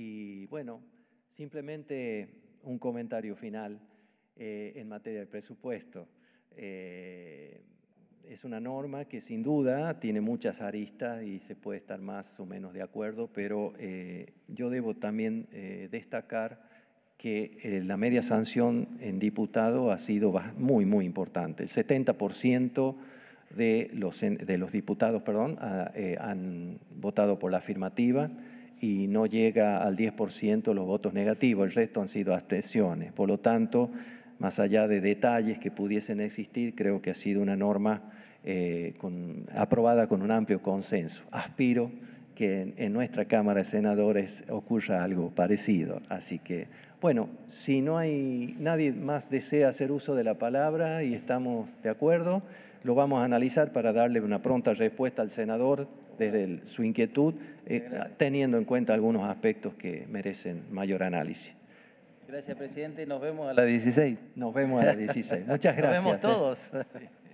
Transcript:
Y bueno, simplemente un comentario final eh, en materia de presupuesto. Eh, es una norma que sin duda tiene muchas aristas y se puede estar más o menos de acuerdo, pero eh, yo debo también destacar que la media sanción en diputado ha sido muy, muy importante. El 70% de los, de los diputados perdón, han votado por la afirmativa y no llega al 10% los votos negativos, el resto han sido abstenciones. Por lo tanto, más allá de detalles que pudiesen existir, creo que ha sido una norma eh, aprobada con un amplio consenso. Aspiro que en, nuestra Cámara de Senadores ocurra algo parecido. Así que, bueno, si no hay nadie más desea hacer uso de la palabra y estamos de acuerdo, lo vamos a analizar para darle una pronta respuesta al senador desde su inquietud, eh, teniendo en cuenta algunos aspectos que merecen mayor análisis. Gracias, presidente. Nos vemos a las 16. Nos vemos a las 16. Muchas gracias. Nos vemos ¿eh? todos.